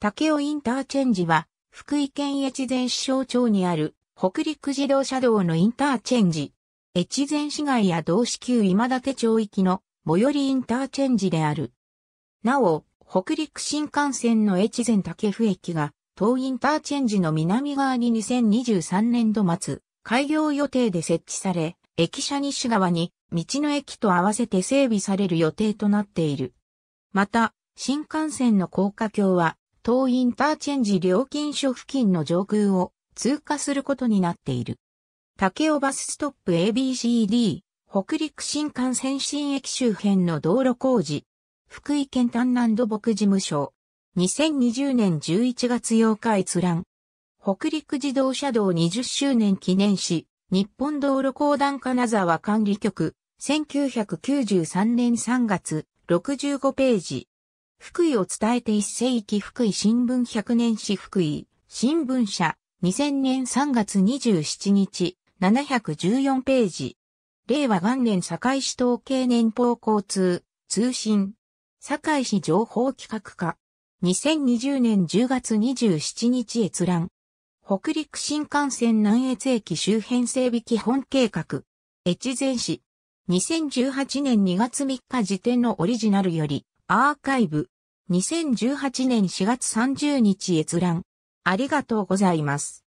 竹尾インターチェンジは、福井県越前市小町にある北陸自動車道のインターチェンジ。越前市街や同市旧今立町域の最寄りインターチェンジである。なお、北陸新幹線の越前竹府駅が、東インターチェンジの南側に2023年度末、開業予定で設置され、駅舎西側に道の駅と合わせて整備される予定となっている。また、新幹線の高架橋は東インターチェンジ料金所付近の上空を通過することになっている。竹尾バスストップ ABCD、北陸新幹線新駅周辺の道路工事、福井県丹南土木事務所、2020年11月8日閲覧、北陸自動車道20周年記念し日本道路公団金沢管理局、1993年3月、65ページ。福井を伝えて一世紀福井新聞百年史福井新聞社2000年3月27日714ページ令和元年堺市統計年報交通通信堺市情報企画課2020年10月27日閲覧北陸新幹線南越駅周辺整備基本計画越前市2018年2月3日時点のオリジナルよりアーカイブ2018年4月30日閲覧。ありがとうございます。